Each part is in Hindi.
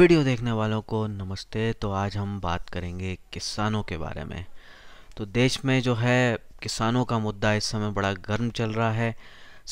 वीडियो देखने वालों को नमस्ते तो आज हम बात करेंगे किसानों के बारे में तो देश में जो है किसानों का मुद्दा इस समय बड़ा गर्म चल रहा है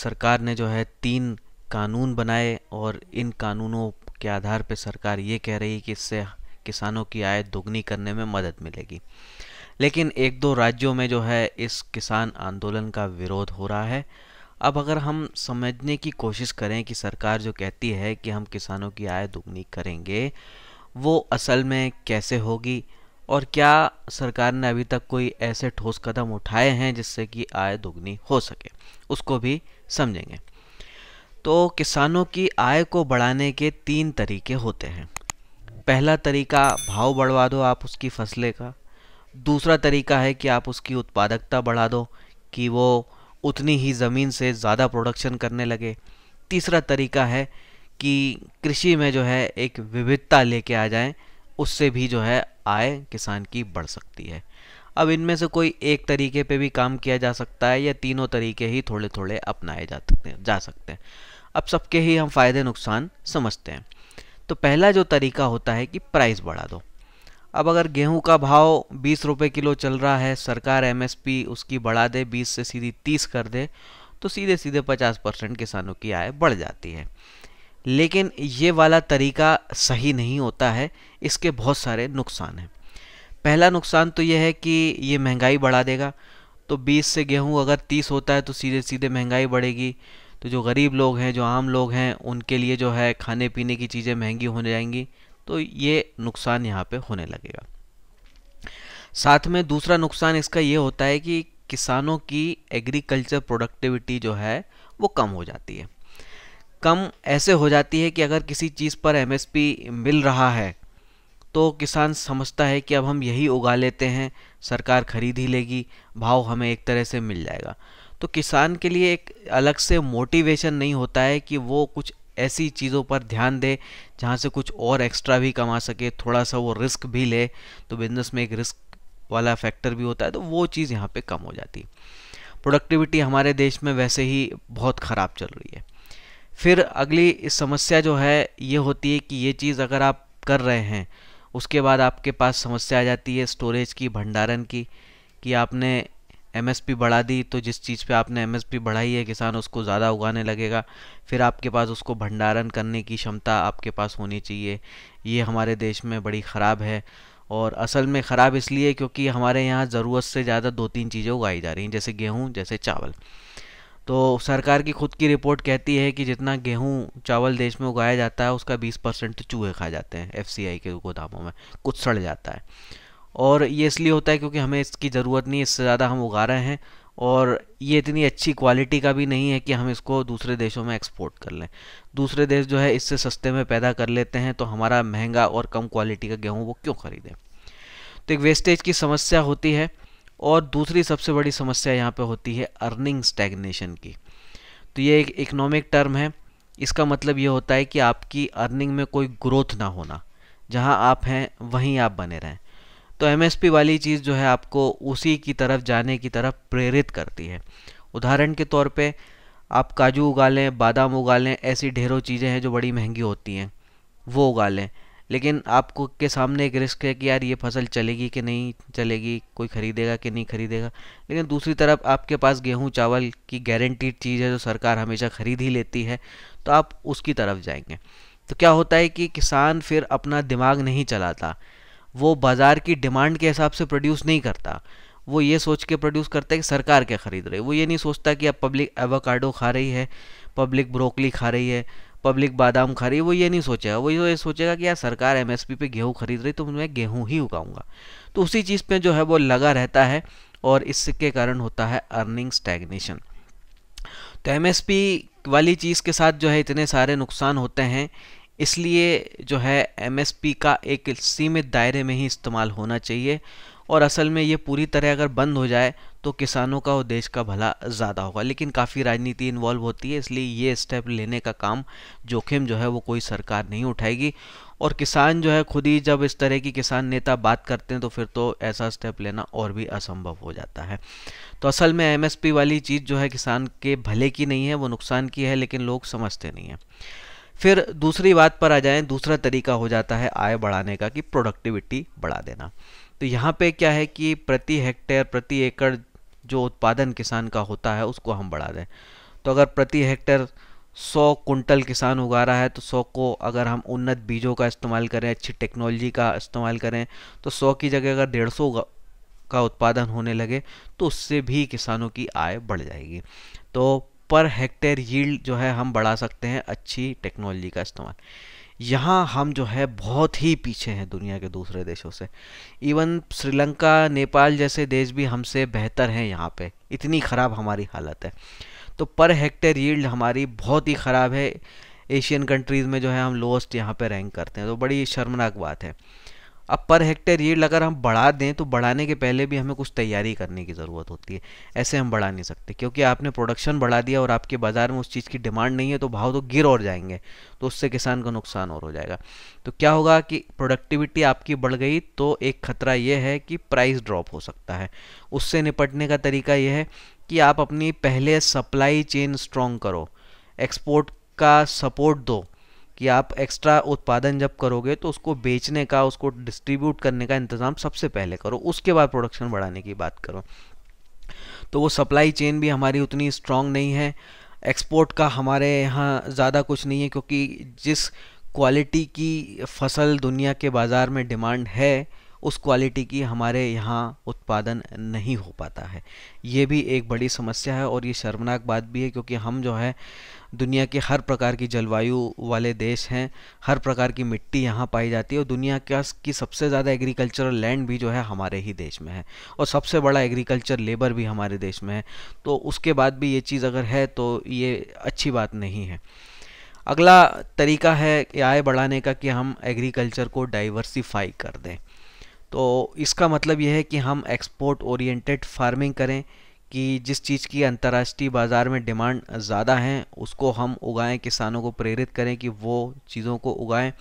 सरकार ने जो है तीन कानून बनाए और इन कानूनों के आधार पर सरकार ये कह रही कि इससे किसानों की आय दोगुनी करने में मदद मिलेगी लेकिन एक दो राज्यों में जो है इस किसान आंदोलन का विरोध हो रहा है अब अगर हम समझने की कोशिश करें कि सरकार जो कहती है कि हम किसानों की आय दोगुनी करेंगे वो असल में कैसे होगी और क्या सरकार ने अभी तक कोई ऐसे ठोस कदम उठाए हैं जिससे कि आय दोगुनी हो सके उसको भी समझेंगे तो किसानों की आय को बढ़ाने के तीन तरीके होते हैं पहला तरीका भाव बढ़वा दो आप उसकी फसलें का दूसरा तरीका है कि आप उसकी उत्पादकता बढ़ा दो कि वो उतनी ही ज़मीन से ज़्यादा प्रोडक्शन करने लगे तीसरा तरीका है कि कृषि में जो है एक विविधता लेके आ जाएं उससे भी जो है आय किसान की बढ़ सकती है अब इनमें से कोई एक तरीके पे भी काम किया जा सकता है या तीनों तरीके ही थोड़े थोड़े अपनाए जा सकते हैं जा सकते हैं अब सबके ही हम फ़ायदे नुकसान समझते हैं तो पहला जो तरीका होता है कि प्राइस बढ़ा दो अब अगर गेहूं का भाव बीस रुपये किलो चल रहा है सरकार एमएसपी उसकी बढ़ा दे बीस से सीधी तीस कर दे तो सीधे सीधे पचास परसेंट किसानों की आय बढ़ जाती है लेकिन ये वाला तरीका सही नहीं होता है इसके बहुत सारे नुकसान हैं पहला नुकसान तो यह है कि ये महंगाई बढ़ा देगा तो 20 से गेहूं अगर 30 होता है तो सीधे सीधे महंगाई बढ़ेगी तो जो गरीब लोग हैं जो आम लोग हैं उनके लिए जो है खाने पीने की चीज़ें महंगी होने जाएंगी तो ये नुकसान यहाँ पे होने लगेगा साथ में दूसरा नुकसान इसका ये होता है कि किसानों की एग्रीकल्चर प्रोडक्टिविटी जो है वो कम हो जाती है कम ऐसे हो जाती है कि अगर किसी चीज़ पर एमएसपी मिल रहा है तो किसान समझता है कि अब हम यही उगा लेते हैं सरकार खरीद ही लेगी भाव हमें एक तरह से मिल जाएगा तो किसान के लिए एक अलग से मोटिवेशन नहीं होता है कि वो कुछ ऐसी चीज़ों पर ध्यान दे जहाँ से कुछ और एक्स्ट्रा भी कमा सके थोड़ा सा वो रिस्क भी ले तो बिजनेस में एक रिस्क वाला फैक्टर भी होता है तो वो चीज़ यहाँ पे कम हो जाती है प्रोडक्टिविटी हमारे देश में वैसे ही बहुत ख़राब चल रही है फिर अगली समस्या जो है ये होती है कि ये चीज़ अगर आप कर रहे हैं उसके बाद आपके पास समस्या आ जाती है स्टोरेज की भंडारण की कि आपने एमएसपी बढ़ा दी तो जिस चीज़ पे आपने एमएसपी बढ़ाई है किसान उसको ज़्यादा उगाने लगेगा फिर आपके पास उसको भंडारण करने की क्षमता आपके पास होनी चाहिए ये हमारे देश में बड़ी ख़राब है और असल में ख़राब इसलिए क्योंकि हमारे यहाँ ज़रूरत से ज़्यादा दो तीन चीज़ें उगाई जा रही हैं जैसे गेहूँ जैसे चावल तो सरकार की खुद की रिपोर्ट कहती है कि जितना गेहूँ चावल देश में उगाया जाता है उसका 20 परसेंट चूहे खा जाते हैं एफ के गोदामों में कुछ सड़ जाता है और ये इसलिए होता है क्योंकि हमें इसकी ज़रूरत नहीं इससे ज़्यादा हम उगा रहे हैं और ये इतनी अच्छी क्वालिटी का भी नहीं है कि हम इसको दूसरे देशों में एक्सपोर्ट कर लें दूसरे देश जो है इससे सस्ते में पैदा कर लेते हैं तो हमारा महंगा और कम क्वालिटी का गेहूँ वो क्यों ख़रीदें तो एक वेस्टेज की समस्या होती है और दूसरी सबसे बड़ी समस्या यहाँ पे होती है अर्निंग स्टैगनेशन की तो ये एक इकोनॉमिक टर्म है इसका मतलब ये होता है कि आपकी अर्निंग में कोई ग्रोथ ना होना जहाँ आप हैं वहीं आप बने रहें तो एमएसपी वाली चीज़ जो है आपको उसी की तरफ जाने की तरफ प्रेरित करती है उदाहरण के तौर पे आप काजू उगा लें बादाम उगा लें ऐसी ढेरों चीज़ें हैं जो बड़ी महंगी होती हैं वो उगा लें लेकिन आपको के सामने एक रिस्क है कि यार ये फसल चलेगी कि नहीं चलेगी कोई ख़रीदेगा कि नहीं ख़रीदेगा लेकिन दूसरी तरफ आपके पास गेहूं चावल की गारंटीड चीज़ है जो सरकार हमेशा ख़रीद ही लेती है तो आप उसकी तरफ जाएंगे तो क्या होता है कि किसान फिर अपना दिमाग नहीं चलाता वो बाज़ार की डिमांड के हिसाब से प्रोड्यूस नहीं करता वो ये सोच के प्रोड्यूस करता है कि सरकार क्या ख़रीद रही है वो ये नहीं सोचता कि अब पब्लिक एवोकाडो खा रही है पब्लिक ब्रोकली खा रही है पब्लिक बादाम खा रही है वो ये नहीं सोचेगा वो ये सोचेगा कि यार सरकार पी पे गेहूँ खरीद रही तो मैं गेहूँ ही उगाऊंगा तो उसी चीज़ पे जो है वो लगा रहता है और इसके कारण होता है अर्निंग स्टैगनेशन तो पी वाली चीज़ के साथ जो है इतने सारे नुकसान होते हैं इसलिए जो है एमएसपी का एक सीमित दायरे में ही इस्तेमाल होना चाहिए और असल में ये पूरी तरह अगर बंद हो जाए तो किसानों का और देश का भला ज़्यादा होगा लेकिन काफ़ी राजनीति इन्वॉल्व होती है इसलिए ये स्टेप लेने का काम जोखिम जो है वो कोई सरकार नहीं उठाएगी और किसान जो है खुद ही जब इस तरह की किसान नेता बात करते हैं तो फिर तो ऐसा स्टेप लेना और भी असंभव हो जाता है तो असल में एमएसपी वाली चीज़ जो है किसान के भले की नहीं है वो नुकसान की है लेकिन लोग समझते नहीं हैं फिर दूसरी बात पर आ जाएं दूसरा तरीका हो जाता है आय बढ़ाने का कि प्रोडक्टिविटी बढ़ा देना तो यहाँ पे क्या है कि प्रति हेक्टेयर प्रति एकड़ जो उत्पादन किसान का होता है उसको हम बढ़ा दें तो अगर प्रति हेक्टेयर 100 कुंटल किसान उगा रहा है तो 100 को अगर हम उन्नत बीजों का इस्तेमाल करें अच्छी टेक्नोलॉजी का इस्तेमाल करें तो 100 की जगह अगर डेढ़ का उत्पादन होने लगे तो उससे भी किसानों की आय बढ़ जाएगी तो पर हेक्टेयर यील्ड जो है हम बढ़ा सकते हैं अच्छी टेक्नोलॉजी का इस्तेमाल यहाँ हम जो है बहुत ही पीछे हैं दुनिया के दूसरे देशों से इवन श्रीलंका नेपाल जैसे देश भी हमसे बेहतर हैं यहाँ पे इतनी ख़राब हमारी हालत है तो पर हेक्टेयर यील्ड हमारी बहुत ही ख़राब है एशियन कंट्रीज़ में जो है हम लोएस्ट यहाँ पे रैंक करते हैं तो बड़ी शर्मनाक बात है अब पर हेक्टेयर ये अगर हम बढ़ा दें तो बढ़ाने के पहले भी हमें कुछ तैयारी करने की ज़रूरत होती है ऐसे हम बढ़ा नहीं सकते क्योंकि आपने प्रोडक्शन बढ़ा दिया और आपके बाज़ार में उस चीज़ की डिमांड नहीं है तो भाव तो गिर और जाएंगे तो उससे किसान का नुकसान और हो जाएगा तो क्या होगा कि प्रोडक्टिविटी आपकी बढ़ गई तो एक खतरा यह है कि प्राइस ड्रॉप हो सकता है उससे निपटने का तरीका यह है कि आप अपनी पहले सप्लाई चेन स्ट्रॉन्ग करो एक्सपोर्ट का सपोर्ट दो कि आप एक्स्ट्रा उत्पादन जब करोगे तो उसको बेचने का उसको डिस्ट्रीब्यूट करने का इंतज़ाम सबसे पहले करो उसके बाद प्रोडक्शन बढ़ाने की बात करो तो वो सप्लाई चेन भी हमारी उतनी स्ट्रांग नहीं है एक्सपोर्ट का हमारे यहाँ ज़्यादा कुछ नहीं है क्योंकि जिस क्वालिटी की फसल दुनिया के बाज़ार में डिमांड है उस क्वालिटी की हमारे यहाँ उत्पादन नहीं हो पाता है ये भी एक बड़ी समस्या है और ये शर्मनाक बात भी है क्योंकि हम जो है दुनिया के हर प्रकार की जलवायु वाले देश हैं हर प्रकार की मिट्टी यहाँ पाई जाती है और दुनिया का की सबसे ज़्यादा एग्रीकल्चरल लैंड भी जो है हमारे ही देश में है और सबसे बड़ा एग्रीकल्चर लेबर भी हमारे देश में है तो उसके बाद भी ये चीज़ अगर है तो ये अच्छी बात नहीं है अगला तरीका है आय बढ़ाने का कि हम एग्रीकल्चर को डाइवर्सिफाई कर दें तो इसका मतलब यह है कि हम एक्सपोर्ट ओरिएंटेड फार्मिंग करें कि जिस चीज़ की अंतर्राष्ट्रीय बाज़ार में डिमांड ज़्यादा है उसको हम उगाएं किसानों को प्रेरित करें कि वो चीज़ों को उगाएं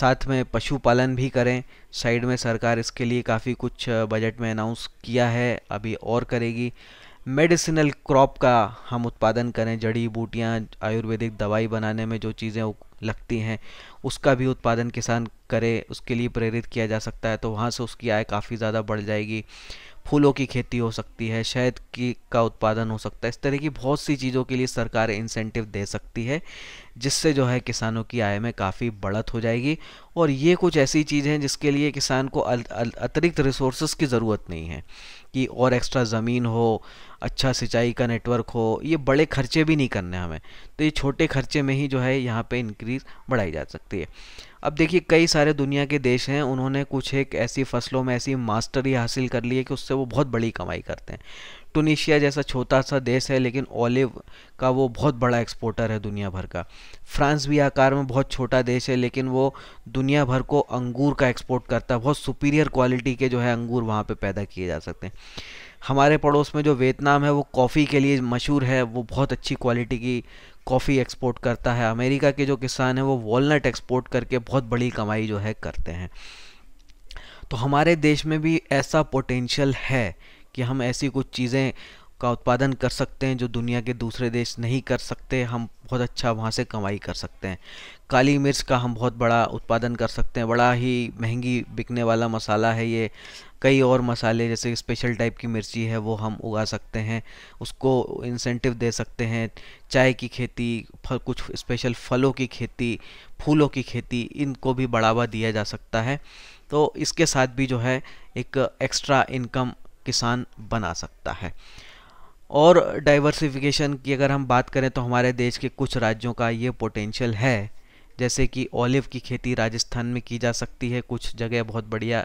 साथ में पशुपालन भी करें साइड में सरकार इसके लिए काफ़ी कुछ बजट में अनाउंस किया है अभी और करेगी मेडिसिनल क्रॉप का हम उत्पादन करें जड़ी बूटियाँ आयुर्वेदिक दवाई बनाने में जो चीज़ें लगती हैं उसका भी उत्पादन किसान करे उसके लिए प्रेरित किया जा सकता है तो वहाँ से उसकी आय काफ़ी ज़्यादा बढ़ जाएगी फूलों की खेती हो सकती है शहद की का उत्पादन हो सकता है इस तरह की बहुत सी चीज़ों के लिए सरकार इंसेंटिव दे सकती है जिससे जो है किसानों की आय में काफ़ी बढ़त हो जाएगी और ये कुछ ऐसी चीज़ें हैं जिसके लिए किसान को अतिरिक्त रिसोर्सेज की ज़रूरत नहीं है कि और एक्स्ट्रा ज़मीन हो अच्छा सिंचाई का नेटवर्क हो ये बड़े खर्चे भी नहीं करने हमें तो ये छोटे खर्चे में ही जो है यहाँ पे इंक्रीज़ बढ़ाई जा सकती है अब देखिए कई सारे दुनिया के देश हैं उन्होंने कुछ एक ऐसी फसलों में ऐसी मास्टरी हासिल कर ली है कि उससे वो बहुत बड़ी कमाई करते हैं टूनिशिया जैसा छोटा सा देश है लेकिन ऑलिव का वो बहुत बड़ा एक्सपोर्टर है दुनिया भर का फ्रांस भी आकार में बहुत छोटा देश है लेकिन वो दुनिया भर को अंगूर का एक्सपोर्ट करता है बहुत सुपीरियर क्वालिटी के जो है अंगूर वहाँ पर पैदा किए जा सकते हैं हमारे पड़ोस में जो वियतनाम है वो कॉफ़ी के लिए मशहूर है वो बहुत अच्छी क्वालिटी की कॉफ़ी एक्सपोर्ट करता है अमेरिका के जो किसान हैं वो वॉलनट एक्सपोर्ट करके बहुत बड़ी कमाई जो है करते हैं तो हमारे देश में भी ऐसा पोटेंशियल है कि हम ऐसी कुछ चीज़ें का उत्पादन कर सकते हैं जो दुनिया के दूसरे देश नहीं कर सकते हम बहुत अच्छा वहाँ से कमाई कर सकते हैं काली मिर्च का हम बहुत बड़ा उत्पादन कर सकते हैं बड़ा ही महंगी बिकने वाला मसाला है ये कई और मसाले जैसे स्पेशल टाइप की मिर्ची है वो हम उगा सकते हैं उसको इंसेंटिव दे सकते हैं चाय की खेती फल कुछ स्पेशल फलों की खेती फूलों की खेती इनको भी बढ़ावा दिया जा सकता है तो इसके साथ भी जो है एक एक्स्ट्रा इनकम किसान बना सकता है और डाइवर्सिफिकेशन की अगर हम बात करें तो हमारे देश के कुछ राज्यों का ये पोटेंशियल है जैसे कि ऑलिव की खेती राजस्थान में की जा सकती है कुछ जगह बहुत बढ़िया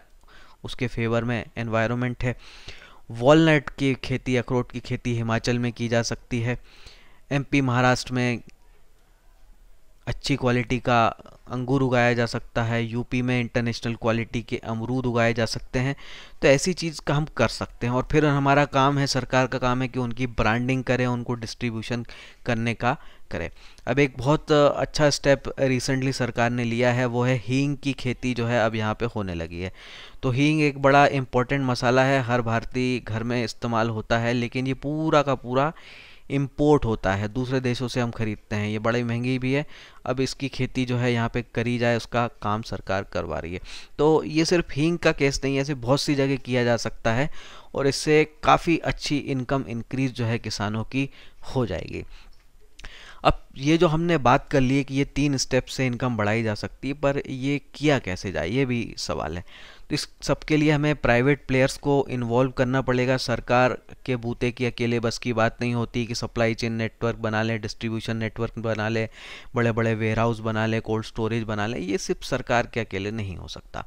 उसके फेवर में एनवायरनमेंट है वॉलनट की खेती अखरोट की खेती हिमाचल में की जा सकती है एमपी महाराष्ट्र में अच्छी क्वालिटी का अंगूर उगाया जा सकता है यूपी में इंटरनेशनल क्वालिटी के अमरूद उगाए जा सकते हैं तो ऐसी चीज़ का हम कर सकते हैं और फिर हमारा काम है सरकार का काम है कि उनकी ब्रांडिंग करें उनको डिस्ट्रीब्यूशन करने का करें अब एक बहुत अच्छा स्टेप रिसेंटली सरकार ने लिया है वो है हींग की खेती जो है अब यहाँ पर होने लगी है तो हींग एक बड़ा इम्पोर्टेंट मसाला है हर भारतीय घर में इस्तेमाल होता है लेकिन ये पूरा का पूरा इम्पोर्ट होता है दूसरे देशों से हम खरीदते हैं ये बड़ी महंगी भी है अब इसकी खेती जो है यहाँ पे करी जाए उसका काम सरकार करवा रही है तो ये सिर्फ हींग का केस नहीं है ऐसे बहुत सी जगह किया जा सकता है और इससे काफ़ी अच्छी इनकम इंक्रीज जो है किसानों की हो जाएगी अब ये जो हमने बात कर ली है कि ये तीन स्टेप से इनकम बढ़ाई जा सकती है पर ये किया कैसे जाए ये भी सवाल है तो इस सब के लिए हमें प्राइवेट प्लेयर्स को इन्वॉल्व करना पड़ेगा सरकार के बूते की अकेले बस की बात नहीं होती कि सप्लाई चेन नेटवर्क बना लें डिस्ट्रीब्यूशन नेटवर्क बना लें बड़े बड़े वेयर हाउस बना लें कोल्ड स्टोरेज बना लें ये सिर्फ सरकार के अकेले नहीं हो सकता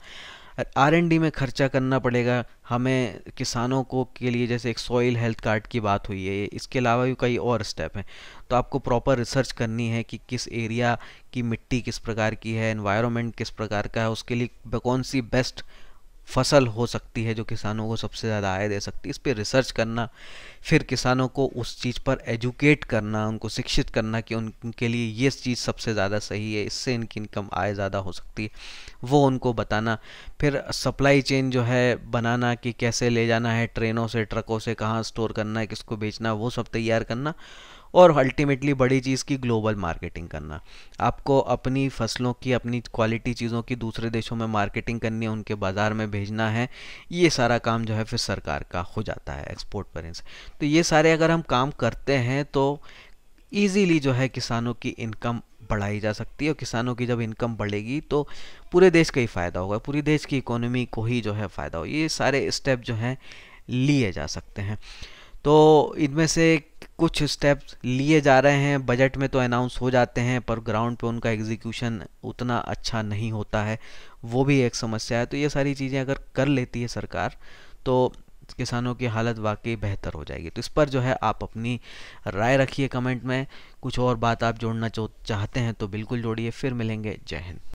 आर एन डी में खर्चा करना पड़ेगा हमें किसानों को के लिए जैसे एक सॉइल हेल्थ कार्ड की बात हुई है इसके अलावा भी कई और स्टेप हैं तो आपको प्रॉपर रिसर्च करनी है कि किस एरिया की मिट्टी किस प्रकार की है इन्वायरमेंट किस प्रकार का है उसके लिए कौन सी बेस्ट फसल हो सकती है जो किसानों को सबसे ज़्यादा आय दे सकती है इस पर रिसर्च करना फिर किसानों को उस चीज़ पर एजुकेट करना उनको शिक्षित करना कि उनके लिए ये चीज़ सबसे ज़्यादा सही है इससे इनकी इनकम आय ज़्यादा हो सकती है वो उनको बताना फिर सप्लाई चेन जो है बनाना कि कैसे ले जाना है ट्रेनों से ट्रकों से कहाँ स्टोर करना है किसको बेचना वो सब तैयार करना और अल्टीमेटली बड़ी चीज़ की ग्लोबल मार्केटिंग करना आपको अपनी फसलों की अपनी क्वालिटी चीज़ों की दूसरे देशों में मार्केटिंग करनी है उनके बाज़ार में भेजना है ये सारा काम जो है फिर सरकार का हो जाता है एक्सपोर्ट पर तो ये सारे अगर हम काम करते हैं तो ईजीली जो है किसानों की इनकम बढ़ाई जा सकती है और किसानों की जब इनकम बढ़ेगी तो पूरे देश का ही फ़ायदा होगा पूरी देश की इकोनॉमी को ही जो है फ़ायदा हो ये सारे स्टेप जो हैं लिए जा सकते हैं तो इनमें से कुछ स्टेप्स लिए जा रहे हैं बजट में तो अनाउंस हो जाते हैं पर ग्राउंड पे उनका एग्जीक्यूशन उतना अच्छा नहीं होता है वो भी एक समस्या है तो ये सारी चीज़ें अगर कर लेती है सरकार तो किसानों की हालत वाकई बेहतर हो जाएगी तो इस पर जो है आप अपनी राय रखिए कमेंट में कुछ और बात आप जोड़ना चाहते हैं तो बिल्कुल जोड़िए फिर मिलेंगे जय हिंद